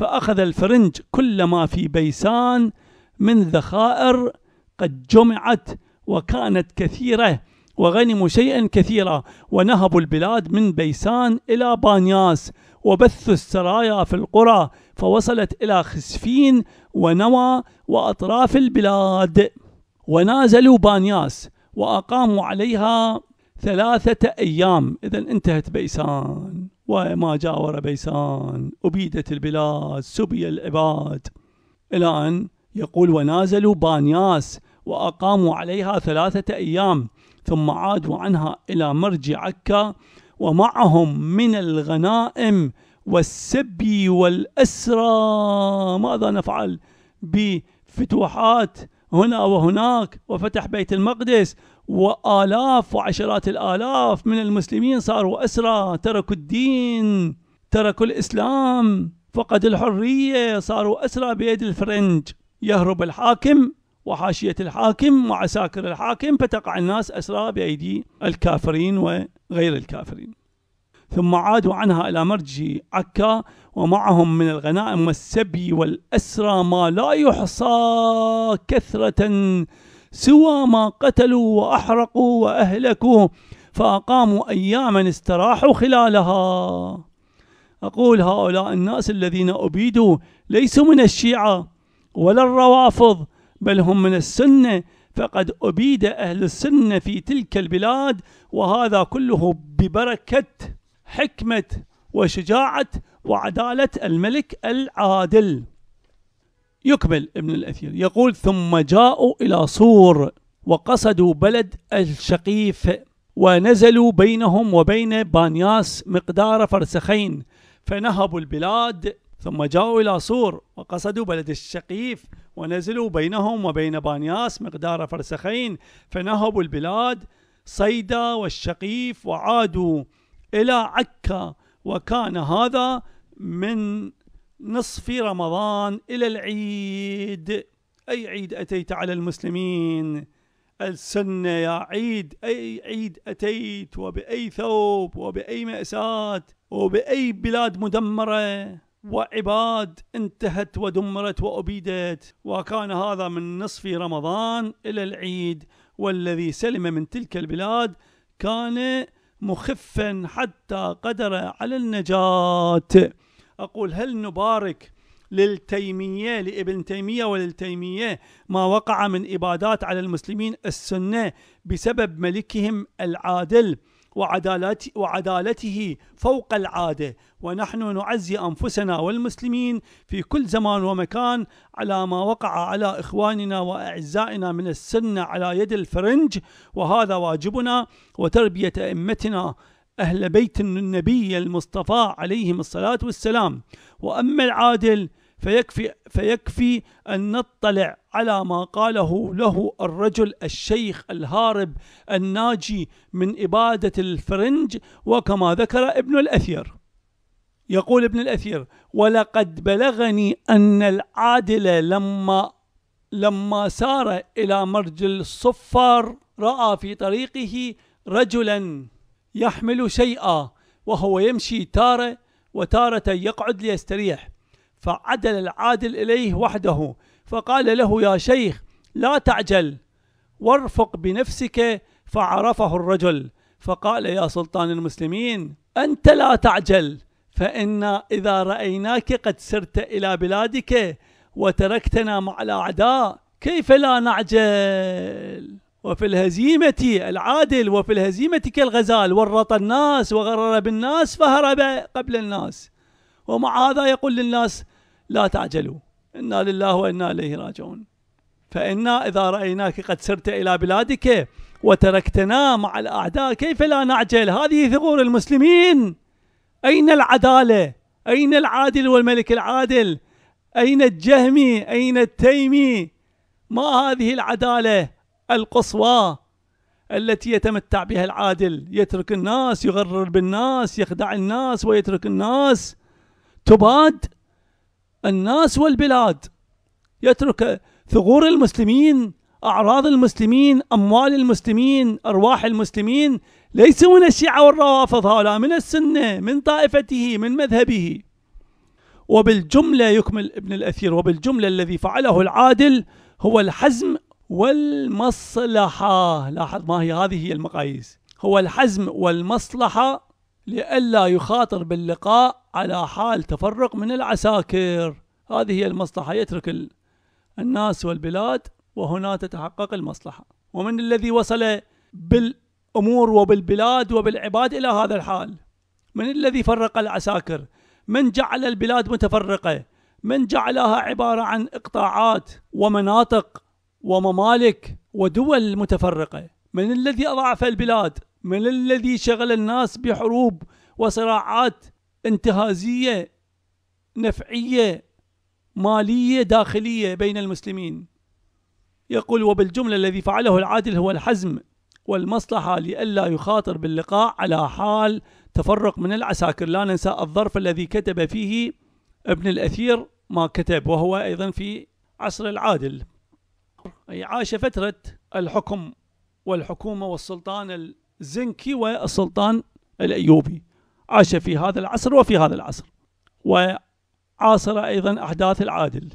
فأخذ الفرنج كل ما في بيسان من ذخائر قد جمعت وكانت كثيرة وغنموا شيئا كثيرا ونهبوا البلاد من بيسان إلى بانياس وبثوا السرايا في القرى فوصلت إلى خسفين ونوى وأطراف البلاد ونازلوا بانياس وأقاموا عليها ثلاثة أيام إذا انتهت بيسان وما جاور بيسان أبيدت البلاد سبي العباد إلى أن يقول ونازلوا بانياس وأقاموا عليها ثلاثة أيام ثم عادوا عنها إلى مرج عكا ومعهم من الغنائم والسبي والأسرى ماذا نفعل بفتوحات هنا وهناك وفتح بيت المقدس وآلاف وعشرات الآلاف من المسلمين صاروا أسرى تركوا الدين تركوا الإسلام فقد الحرية صاروا أسرى بيد الفرنج يهرب الحاكم وحاشية الحاكم وعساكر الحاكم فتقع الناس أسرى بأيدي الكافرين وغير الكافرين ثم عادوا عنها إلى مرج عكا ومعهم من الغنائم والسبي والأسرى ما لا يحصى كثرة سوى ما قتلوا وأحرقوا وأهلكوا فأقاموا أياما استراحوا خلالها أقول هؤلاء الناس الذين أبيدوا ليسوا من الشيعة ولا الروافض بل هم من السنة فقد أبيد أهل السنة في تلك البلاد وهذا كله ببركة حكمة وشجاعة وعدالة الملك العادل يكمل ابن الأثير يقول ثم جاءوا إلى صور وقصدوا بلد الشقيف ونزلوا بينهم وبين بانياس مقدار فرسخين فنهبوا البلاد ثم جاءوا إلى صور وقصدوا بلد الشقيف ونزلوا بينهم وبين بانياس مقدار فرسخين فنهبوا البلاد صيدا والشقيف وعادوا إلى عكا وكان هذا من نصف رمضان إلى العيد أي عيد أتيت على المسلمين السنة يا عيد أي عيد أتيت وبأي ثوب وبأي مأساة وبأي بلاد مدمرة وعباد انتهت ودمرت وأبيدت وكان هذا من نصف رمضان إلى العيد والذي سلم من تلك البلاد كان مخفا حتى قدر على النجاه أقول هل نبارك للتيمية لابن تيمية وللتيمية ما وقع من إبادات على المسلمين السنة بسبب ملكهم العادل وعدالت وعدالته فوق العادة ونحن نعزي أنفسنا والمسلمين في كل زمان ومكان على ما وقع على إخواننا وأعزائنا من السنة على يد الفرنج وهذا واجبنا وتربية أئمتنا أهل بيت النبي المصطفى عليهم الصلاة والسلام وأما العادل فيكفي, فيكفي أن نطلع على ما قاله له الرجل الشيخ الهارب الناجي من إبادة الفرنج وكما ذكر ابن الأثير يقول ابن الأثير ولقد بلغني أن العادل لما لما سار إلى مرج الصفار رأى في طريقه رجلاً يحمل شيئا وهو يمشي تارة وتارة يقعد ليستريح فعدل العادل إليه وحده فقال له يا شيخ لا تعجل وارفق بنفسك فعرفه الرجل فقال يا سلطان المسلمين أنت لا تعجل فإنا إذا رأيناك قد سرت إلى بلادك وتركتنا مع الأعداء كيف لا نعجل وفي الهزيمة العادل وفي الهزيمة كالغزال ورط الناس وغرر بالناس فهرب قبل الناس ومع هذا يقول للناس لا تعجلوا إنا لله وإنا إليه راجعون فإنا إذا رأيناك قد سرت إلى بلادك وتركتنا مع الأعداء كيف لا نعجل هذه ثغور المسلمين أين العدالة أين العادل والملك العادل أين الجهمي أين التيمي ما هذه العدالة القصوى التي يتمتع بها العادل يترك الناس يغرر بالناس يخدع الناس ويترك الناس تباد الناس والبلاد يترك ثغور المسلمين أعراض المسلمين أموال المسلمين أرواح المسلمين ليسوا من الشيعة والروافض هؤلاء من السنة من طائفته من مذهبه وبالجملة يكمل ابن الأثير وبالجملة الذي فعله العادل هو الحزم والمصلحة لاحظ ما هي هذه هي المقاييس هو الحزم والمصلحة لئلا يخاطر باللقاء على حال تفرق من العساكر هذه هي المصلحة يترك الناس والبلاد وهنا تتحقق المصلحة ومن الذي وصل بالأمور وبالبلاد وبالعباد إلى هذا الحال من الذي فرق العساكر من جعل البلاد متفرقة من جعلها عبارة عن إقطاعات ومناطق وممالك ودول متفرقة من الذي أضعف البلاد من الذي شغل الناس بحروب وصراعات انتهازية نفعية مالية داخلية بين المسلمين يقول وبالجملة الذي فعله العادل هو الحزم والمصلحة لئلا يخاطر باللقاء على حال تفرق من العساكر لا ننسى الظرف الذي كتب فيه ابن الأثير ما كتب وهو أيضا في عصر العادل يعني عاش فترة الحكم والحكومة والسلطان الزنكي والسلطان الأيوبي عاش في هذا العصر وفي هذا العصر وعاصر أيضا أحداث العادل